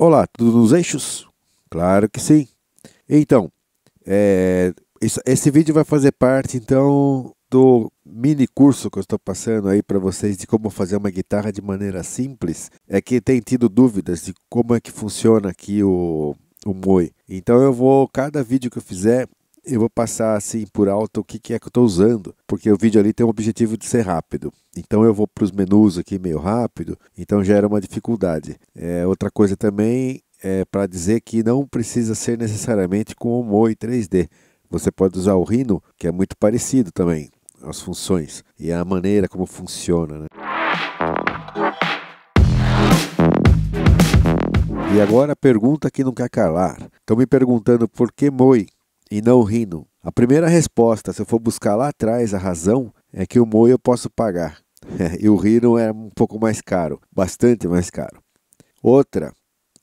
Olá, tudo nos eixos? Claro que sim. Então, é, esse vídeo vai fazer parte então do mini curso que eu estou passando aí para vocês de como fazer uma guitarra de maneira simples. É que tem tido dúvidas de como é que funciona aqui o, o Moi. Então eu vou, cada vídeo que eu fizer, eu vou passar assim por alto o que, que é que eu estou usando, porque o vídeo ali tem o objetivo de ser rápido. Então eu vou para os menus aqui meio rápido, então gera uma dificuldade. É, outra coisa também é para dizer que não precisa ser necessariamente com o MOI 3D. Você pode usar o Rhino, que é muito parecido também, as funções e a maneira como funciona. Né? E agora a pergunta que não quer calar. Estão me perguntando por que MOI e não rino. A primeira resposta, se eu for buscar lá atrás a razão, é que o moi eu posso pagar. e o rino é um pouco mais caro, bastante mais caro. Outra,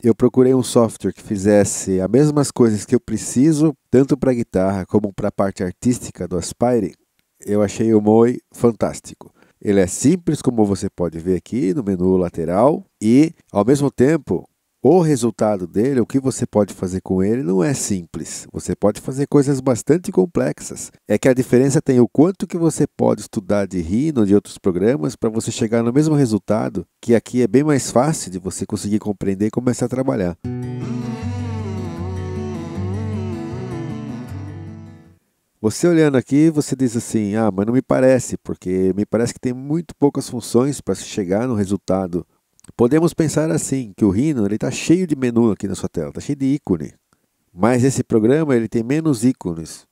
eu procurei um software que fizesse as mesmas coisas que eu preciso, tanto para guitarra como para a parte artística do Aspire. Eu achei o Moi fantástico. Ele é simples, como você pode ver aqui no menu lateral, e ao mesmo tempo o resultado dele, o que você pode fazer com ele, não é simples. Você pode fazer coisas bastante complexas. É que a diferença tem o quanto que você pode estudar de Rhino, de outros programas, para você chegar no mesmo resultado, que aqui é bem mais fácil de você conseguir compreender e começar a trabalhar. Você olhando aqui, você diz assim: ah, mas não me parece, porque me parece que tem muito poucas funções para se chegar no resultado Podemos pensar assim, que o Rhino está cheio de menu aqui na sua tela, está cheio de ícone. Mas esse programa ele tem menos ícones,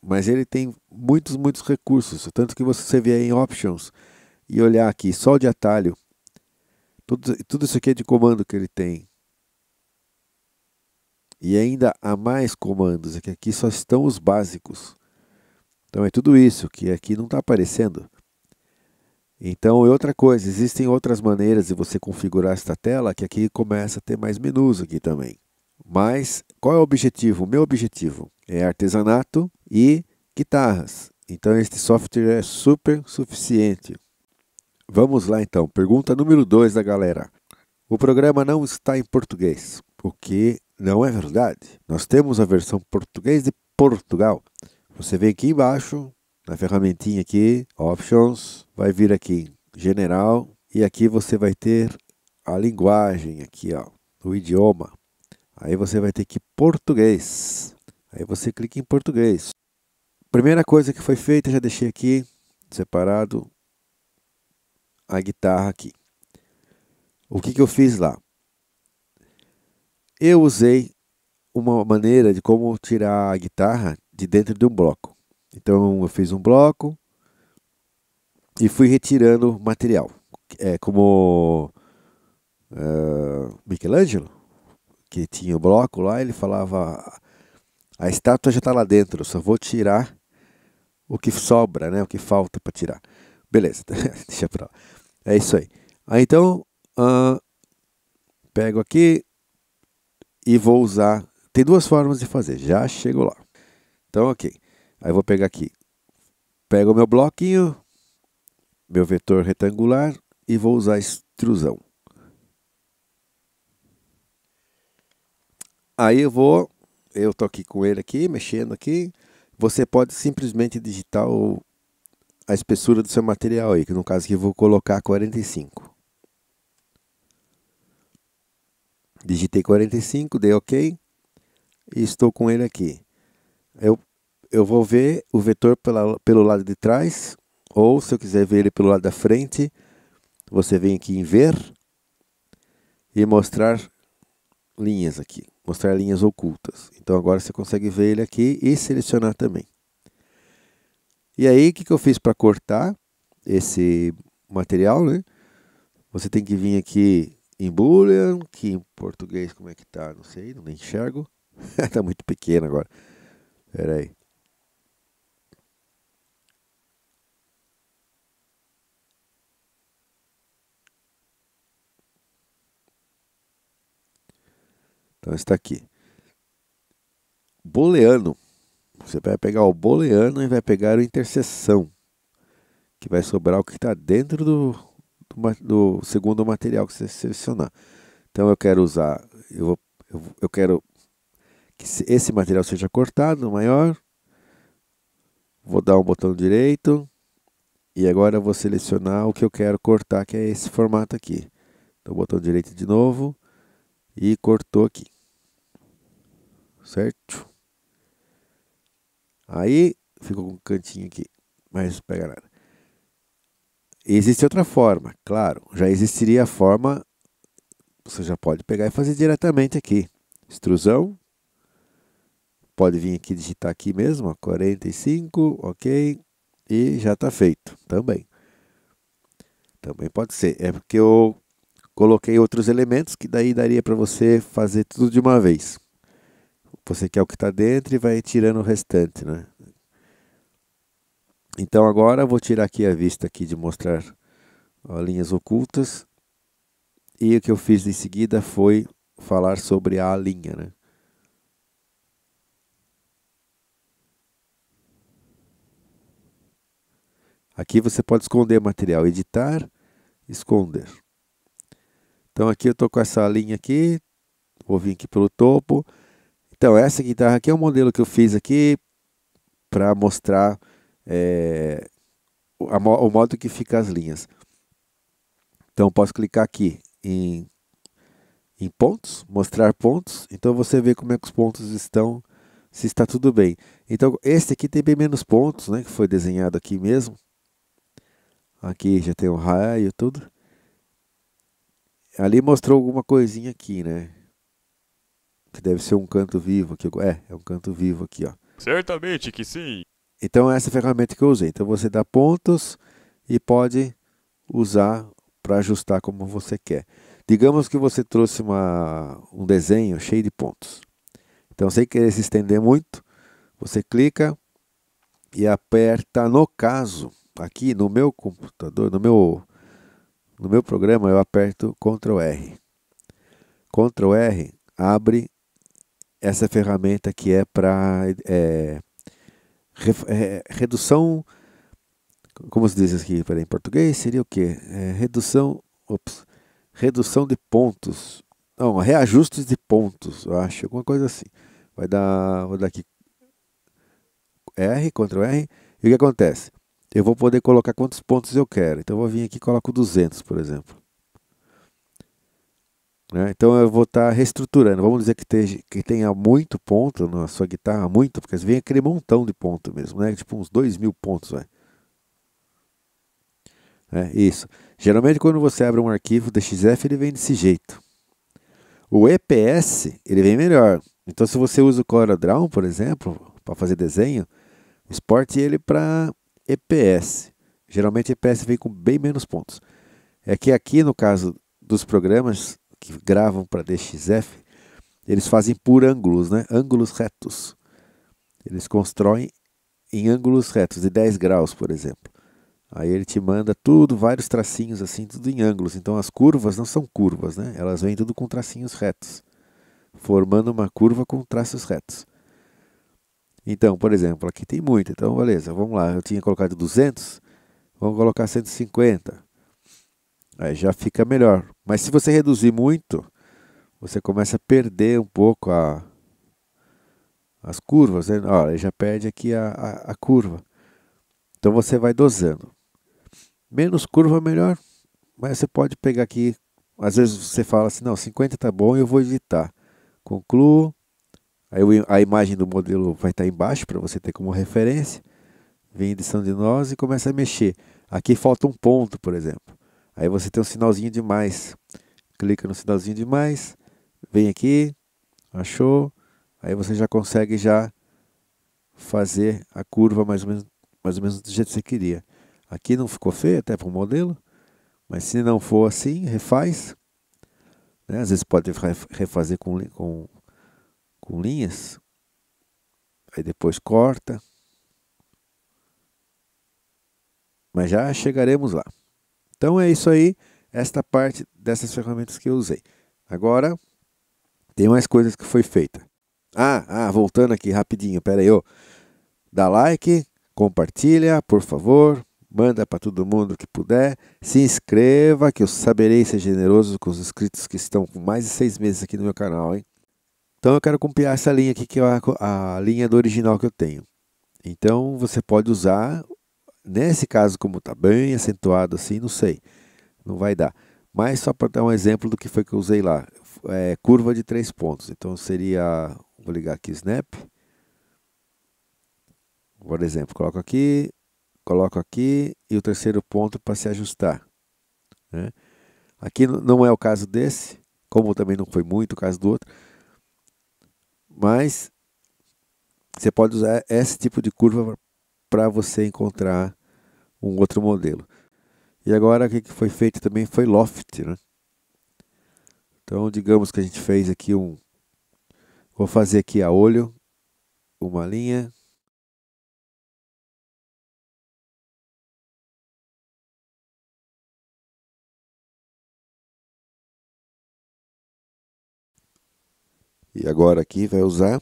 mas ele tem muitos, muitos recursos. Tanto que você vier em Options e olhar aqui, só de atalho, tudo, tudo isso aqui é de comando que ele tem. E ainda há mais comandos, é que aqui só estão os básicos. Então é tudo isso que aqui não está aparecendo. Então, outra coisa, existem outras maneiras de você configurar esta tela que aqui começa a ter mais menus aqui também. Mas qual é o objetivo? O meu objetivo é artesanato e guitarras. Então este software é super suficiente. Vamos lá então, pergunta número 2 da galera. O programa não está em português, o que não é verdade. Nós temos a versão português de Portugal. Você vem aqui embaixo, na ferramentinha aqui, Options, vai vir aqui General e aqui você vai ter a linguagem aqui, ó, o idioma. Aí você vai ter que português. Aí você clica em português. Primeira coisa que foi feita, já deixei aqui separado a guitarra aqui. O que, que eu fiz lá? Eu usei uma maneira de como tirar a guitarra de dentro de um bloco. Então eu fiz um bloco e fui retirando material. É como uh, Michelangelo, que tinha o bloco lá, ele falava: a estátua já está lá dentro, só vou tirar o que sobra, né? O que falta para tirar. Beleza, deixa pra lá. É isso aí. aí então, uh, pego aqui e vou usar. Tem duas formas de fazer, já chego lá. Então, ok. Aí vou pegar aqui. Pego o meu bloquinho, meu vetor retangular e vou usar extrusão. Aí eu vou, eu tô aqui com ele aqui, mexendo aqui. Você pode simplesmente digitar o, a espessura do seu material aí, que no caso aqui eu vou colocar 45. Digitei 45, dei OK e estou com ele aqui. Eu eu vou ver o vetor pela, pelo lado de trás, ou se eu quiser ver ele pelo lado da frente, você vem aqui em ver e mostrar linhas aqui, mostrar linhas ocultas. Então agora você consegue ver ele aqui e selecionar também. E aí o que, que eu fiz para cortar esse material, né? Você tem que vir aqui em Boolean, que em português como é que tá, não sei, não enxergo. tá muito pequeno agora. Pera aí. Então está aqui. Booleano. Você vai pegar o booleano e vai pegar o interseção, que vai sobrar o que está dentro do, do, do, segundo material que você selecionar. Então eu quero usar, eu, vou, eu, eu quero que esse material seja cortado, maior. Vou dar um botão direito e agora vou selecionar o que eu quero cortar, que é esse formato aqui. Então botão direito de novo e cortou aqui certo? Aí ficou com um cantinho aqui, mas pega nada. Existe outra forma, claro, já existiria a forma, você já pode pegar e fazer diretamente aqui. Extrusão, pode vir aqui digitar aqui mesmo, ó, 45, ok, e já está feito também. Também pode ser, é porque eu coloquei outros elementos que daí daria para você fazer tudo de uma vez. Você quer o que está dentro e vai tirando o restante, né? Então agora eu vou tirar aqui a vista aqui de mostrar ó, linhas ocultas. E o que eu fiz em seguida foi falar sobre a linha, né? Aqui você pode esconder material, editar, esconder. Então aqui eu estou com essa linha aqui, vou vir aqui pelo topo, então, essa guitarra aqui é um modelo que eu fiz aqui para mostrar é, a, o modo que fica as linhas. Então, posso clicar aqui em, em pontos, mostrar pontos. Então, você vê como é que os pontos estão, se está tudo bem. Então, este aqui tem bem menos pontos, né? Que foi desenhado aqui mesmo. Aqui já tem o um raio e tudo. Ali mostrou alguma coisinha aqui, né? que deve ser um canto vivo aqui. É, é um canto vivo aqui, ó. Certamente que sim. Então essa é a ferramenta que eu usei. Então você dá pontos e pode usar para ajustar como você quer. Digamos que você trouxe uma, um desenho cheio de pontos. Então sem querer se estender muito, você clica e aperta no caso aqui no meu computador, no meu no meu programa eu aperto Ctrl R. Ctrl R abre essa ferramenta que é para é, re, é, redução, como se diz aqui para em português, seria o quê? É, redução, ops, redução de pontos, não, reajustes de pontos, eu acho, alguma coisa assim. Vai dar, vou dar aqui R, Ctrl R, e o que acontece? Eu vou poder colocar quantos pontos eu quero, então eu vou vir aqui e coloco 200, por exemplo. Né? Então eu vou estar tá reestruturando. Vamos dizer que, te, que tenha muito ponto na sua guitarra, muito, porque vem aquele montão de ponto mesmo, né? Tipo uns dois mil pontos. É isso. Geralmente quando você abre um arquivo DXF, ele vem desse jeito. O EPS, ele vem melhor. Então se você usa o CorelDRAW, por exemplo, para fazer desenho, exporte ele para EPS. Geralmente EPS vem com bem menos pontos. É que aqui no caso dos programas que gravam para DXF, eles fazem por ângulos, né? ângulos retos. Eles constroem em ângulos retos de 10 graus, por exemplo. Aí ele te manda tudo, vários tracinhos assim, tudo em ângulos. Então as curvas não são curvas, né? Elas vêm tudo com tracinhos retos, formando uma curva com traços retos. Então, por exemplo, aqui tem muito. Então, beleza, vamos lá. Eu tinha colocado 200, vamos colocar 150. Aí já fica melhor. Mas se você reduzir muito, você começa a perder um pouco a, as curvas. Né? Olha, ele já perde aqui a, a, a curva. Então você vai dosando. Menos curva, melhor. Mas você pode pegar aqui. Às vezes você fala assim: não, 50 tá bom, eu vou editar. Concluo. Aí a imagem do modelo vai estar tá embaixo para você ter como referência. Vem edição de nós e começa a mexer. Aqui falta um ponto, por exemplo. Aí você tem um sinalzinho de mais. Clica no sinalzinho de mais, vem aqui, achou. Aí você já consegue já fazer a curva mais ou menos, mais ou menos do jeito que você queria. Aqui não ficou feio até para o modelo, mas se não for assim, refaz. Né? Às vezes pode refazer com, com, com linhas. Aí depois corta. Mas já chegaremos lá. Então é isso aí, esta parte dessas ferramentas que eu usei. Agora, tem mais coisas que foi feita. Ah, ah, voltando aqui rapidinho, pera aí, ó. Dá like, compartilha, por favor, manda para todo mundo que puder, se inscreva, que eu saberei ser generoso com os inscritos que estão com mais de seis meses aqui no meu canal, hein? Então eu quero copiar essa linha aqui, que é a, a linha do original que eu tenho. Então você pode usar nesse caso, como está bem acentuado assim, não sei, não vai dar. Mas só para dar um exemplo do que foi que eu usei lá, é, curva de três pontos. Então seria, vou ligar aqui snap. Por exemplo, coloco aqui, coloco aqui e o terceiro ponto para se ajustar. Né? Aqui não é o caso desse, como também não foi muito o caso do outro. Mas você pode usar esse tipo de curva para você encontrar um outro modelo. E agora o que foi feito também foi loft, né? Então, digamos que a gente fez aqui um vou fazer aqui a olho uma linha E agora aqui vai usar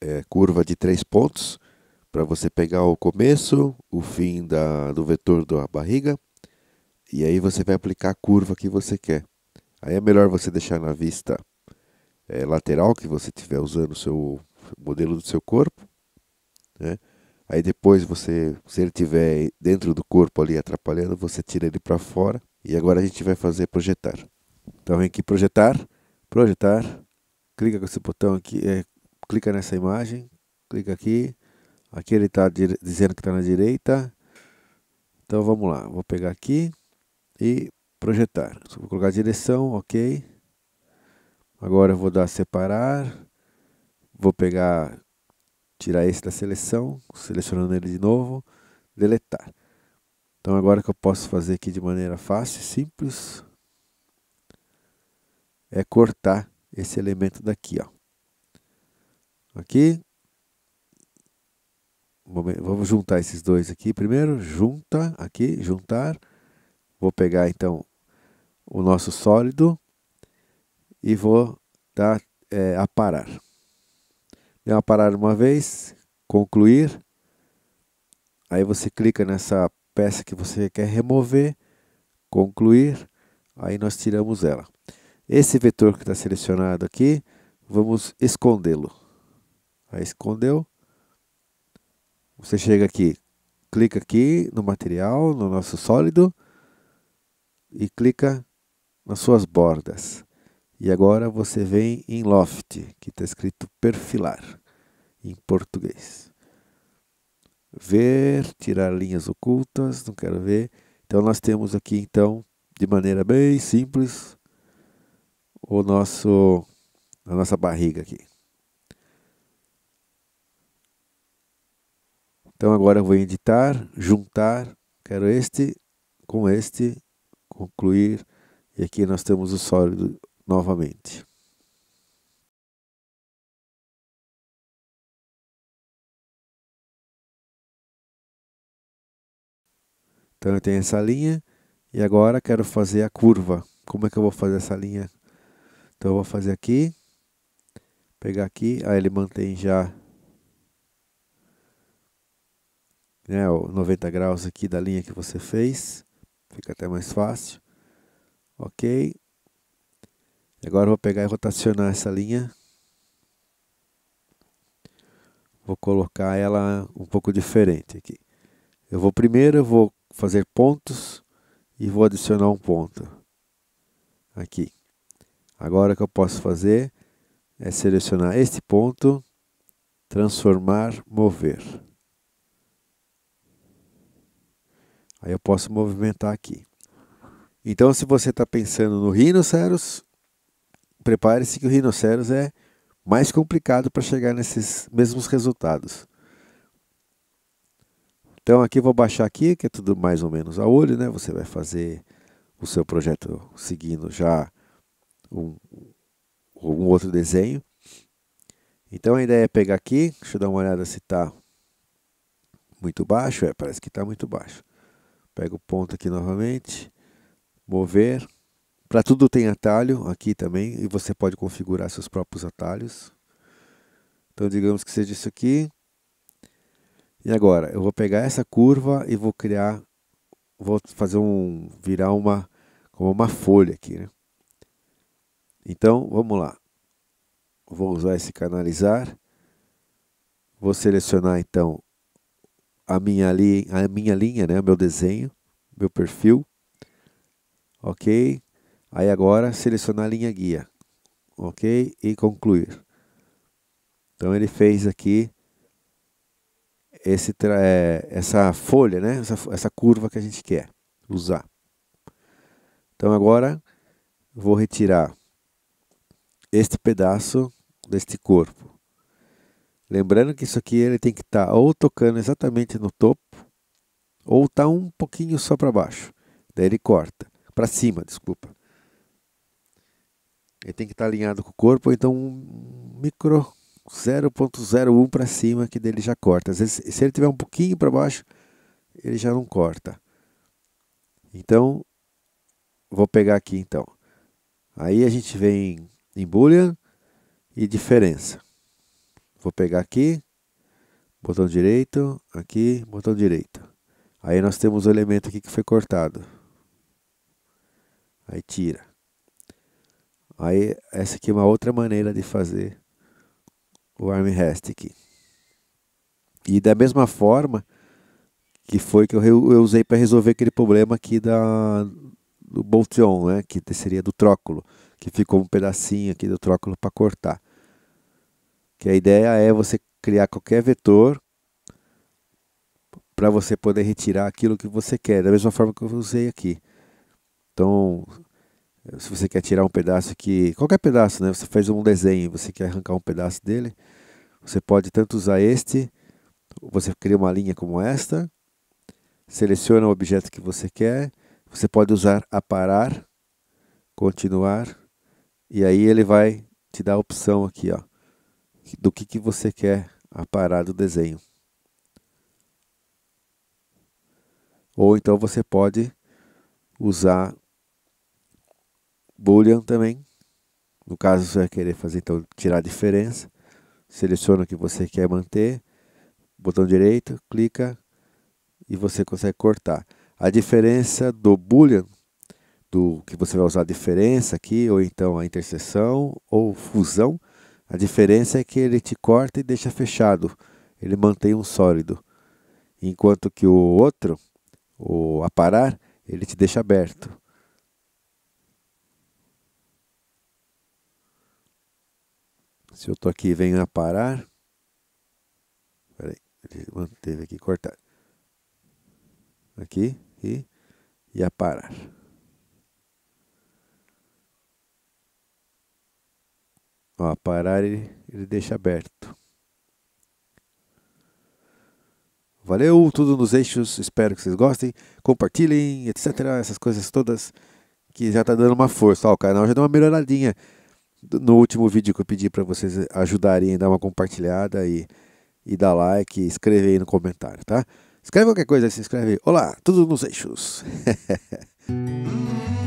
é, curva de três pontos para você pegar o começo, o fim da, do vetor da barriga, e aí você vai aplicar a curva que você quer. Aí é melhor você deixar na vista é, lateral que você estiver usando o seu modelo do seu corpo, né? Aí depois você, se ele tiver dentro do corpo ali atrapalhando, você tira ele para fora. E agora a gente vai fazer projetar. Então vem aqui projetar, projetar, clica com esse botão aqui, é, clica nessa imagem, clica aqui, Aqui ele está dizendo que está na direita. Então vamos lá, vou pegar aqui e projetar. Vou colocar a direção, ok. Agora eu vou dar separar. Vou pegar, tirar esse da seleção, selecionando ele de novo, deletar. Então agora que eu posso fazer aqui de maneira fácil, simples, é cortar esse elemento daqui, ó. Aqui, vamos juntar esses dois aqui. Primeiro, junta aqui, juntar. Vou pegar então o nosso sólido e vou dar é, a parar. Deu uma uma vez, concluir. Aí você clica nessa peça que você quer remover, concluir. Aí nós tiramos ela. Esse vetor que está selecionado aqui, vamos escondê-lo. escondeu. Você chega aqui, clica aqui no material, no nosso sólido e clica nas suas bordas. E agora você vem em Loft, que está escrito perfilar em português. Ver, tirar linhas ocultas, não quero ver. Então nós temos aqui então, de maneira bem simples, o nosso a nossa barriga aqui. Então agora eu vou editar, juntar, quero este com este, concluir, e aqui nós temos o sólido novamente. Então eu tenho essa linha e agora quero fazer a curva. Como é que eu vou fazer essa linha? Então eu vou fazer aqui, pegar aqui, aí ele mantém já né, 90 graus aqui da linha que você fez. Fica até mais fácil. Ok. Agora vou pegar e rotacionar essa linha. Vou colocar ela um pouco diferente aqui. Eu vou primeiro, eu vou fazer pontos e vou adicionar um ponto aqui. Agora o que eu posso fazer é selecionar este ponto, transformar, mover. Aí eu posso movimentar aqui. Então, se você está pensando no rinoceros, prepare-se que o rinoceros é mais complicado para chegar nesses mesmos resultados. Então aqui vou baixar aqui, que é tudo mais ou menos a olho, né? Você vai fazer o seu projeto seguindo já um, um outro desenho. Então a ideia é pegar aqui, deixa eu dar uma olhada se está muito baixo, é, parece que está muito baixo. Pego o ponto aqui novamente. Mover. Para tudo tem atalho aqui também. E você pode configurar seus próprios atalhos. Então digamos que seja isso aqui. E agora, eu vou pegar essa curva e vou criar, vou fazer um, virar uma, como uma folha aqui, né? Então, vamos lá. Vou usar esse canalizar. Vou selecionar então a minha, li, a minha linha, né? o meu desenho, meu perfil. Ok? Aí agora selecionar a linha guia. Ok? E concluir. Então ele fez aqui esse, é, essa folha, né? essa, essa curva que a gente quer usar. Então agora vou retirar este pedaço deste corpo. Lembrando que isso aqui ele tem que estar tá ou tocando exatamente no topo, ou tá um pouquinho só para baixo. Daí ele corta. Para cima, desculpa. Ele tem que estar tá alinhado com o corpo, então um micro 0.01 para cima, que dele já corta. Às vezes, se ele tiver um pouquinho para baixo, ele já não corta. Então, vou pegar aqui então. Aí a gente vem em Boolean e diferença. Vou pegar aqui, botão direito, aqui, botão direito. Aí nós temos o elemento aqui que foi cortado. Aí tira. Aí essa aqui é uma outra maneira de fazer o armrest aqui. E da mesma forma que foi que eu, eu usei para resolver aquele problema aqui da, do bolt-on, né? que seria do tróculo, que ficou um pedacinho aqui do tróculo para cortar. Que a ideia é você criar qualquer vetor para você poder retirar aquilo que você quer, da mesma forma que eu usei aqui. Então, se você quer tirar um pedaço aqui, qualquer pedaço, né? Você fez um desenho, você quer arrancar um pedaço dele, você pode tanto usar este, você cria uma linha como esta, seleciona o objeto que você quer, você pode usar aparar, continuar, e aí ele vai te dar a opção aqui, ó do que, que você quer aparar do desenho. Ou então você pode usar Boolean também. No caso, você vai querer fazer, então, tirar a diferença. Seleciona o que você quer manter, botão direito, clica e você consegue cortar. A diferença do Boolean, do que você vai usar a diferença aqui, ou então a interseção ou fusão, a diferença é que ele te corta e deixa fechado, ele mantém um sólido, enquanto que o outro, o aparar, ele te deixa aberto. Se eu estou aqui e venho a parar, peraí, ele manteve aqui, cortar. Aqui e, e a parar. Ó, parar ele, ele deixa aberto. Valeu, tudo nos eixos, espero que vocês gostem, compartilhem, etc. Essas coisas todas que já tá dando uma força. Ó, o canal já deu uma melhoradinha. No último vídeo que eu pedi para vocês ajudarem a dar uma compartilhada e, e dar like e escrever aí no comentário, tá? Escreve qualquer coisa, se inscreve. Olá, tudo nos eixos.